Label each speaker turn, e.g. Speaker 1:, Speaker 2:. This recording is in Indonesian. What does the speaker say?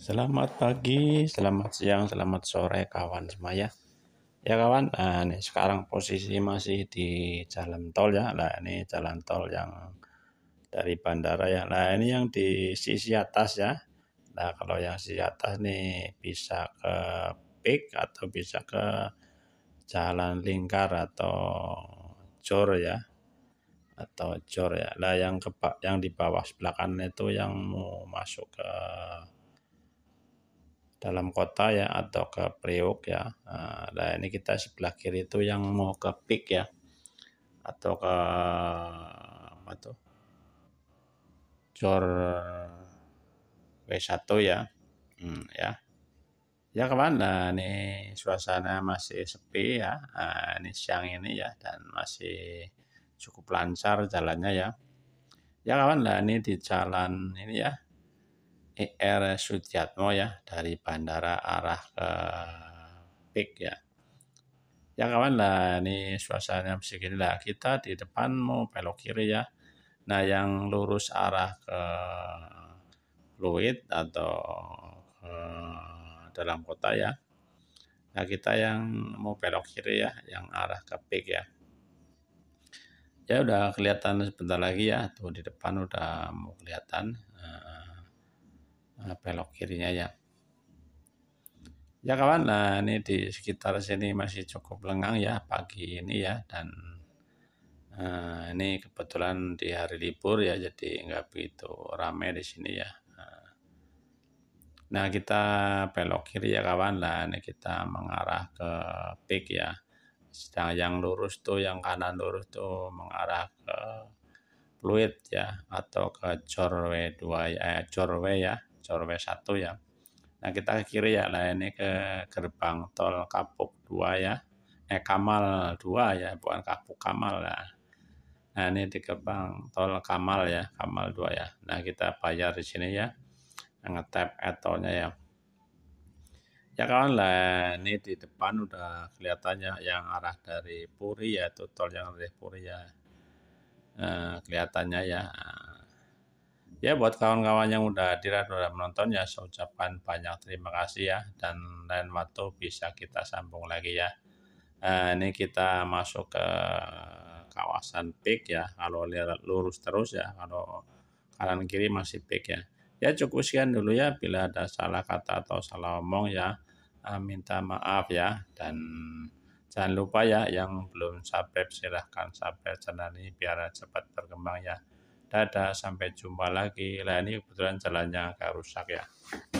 Speaker 1: Selamat pagi, selamat siang, selamat sore kawan semua ya. Ya kawan, nah, ini sekarang posisi masih di jalan tol ya. Nah ini jalan tol yang dari bandara ya. Nah ini yang di sisi atas ya. Nah kalau yang sisi atas nih bisa ke Pik atau bisa ke Jalan Lingkar atau Jor ya atau Jor ya. Nah yang ke yang di bawah sebelah kanan itu yang mau masuk ke dalam kota ya atau ke Priuk ya. Nah ini kita sebelah kiri itu yang mau ke Pik ya atau ke apa tuh Jor W1 ya. Hmm, ya. Ya kemana nah, ini suasana masih sepi ya. Nah, ini siang ini ya dan masih cukup lancar jalannya ya. Ya kawan lah ini di jalan ini ya IR Sutiatmo ya dari bandara arah ke Pik ya. Ya kawan lah ini suasananya begini lah kita di depan mau belok kiri ya. Nah yang lurus arah ke Fluid atau ke dalam kota ya. Nah kita yang mau belok kiri ya yang arah ke Pik ya ya udah kelihatan sebentar lagi ya tuh di depan udah mau kelihatan uh, Nah, belok kirinya ya. Ya kawan, nah ini di sekitar sini masih cukup lengang ya pagi ini ya dan uh, ini kebetulan di hari libur ya jadi nggak begitu rame di sini ya. Nah kita belok kiri ya kawan lah, ini kita mengarah ke peak ya. Sedang yang lurus tuh, yang kanan lurus tuh mengarah ke fluid ya atau ke corway 2 eh, corway ya Jorwe 1 ya. Nah kita ke kiri ya, nah ini ke gerbang tol Kapuk 2 ya. Eh Kamal 2 ya, bukan Kapuk Kamal ya. Nah ini di gerbang tol Kamal ya, Kamal 2 ya. Nah kita bayar di sini ya, ngetap etolnya ya. Ya kawan lah, ini di depan udah kelihatannya yang arah dari Puri ya, tol yang dari Puri ya. Eh, kelihatannya ya Ya buat kawan-kawan yang udah hadir udah menonton ya saya ucapkan banyak terima kasih ya dan lain waktu bisa kita sambung lagi ya. nah, ini kita masuk ke kawasan peak ya kalau lihat lurus terus ya kalau kanan kiri masih peak ya. Ya cukup sekian dulu ya bila ada salah kata atau salah omong ya eh, minta maaf ya dan jangan lupa ya yang belum subscribe silahkan subscribe channel ini biar cepat berkembang ya. Dadah, sampai jumpa lagi. Lah ini kebetulan jalannya agak rusak ya.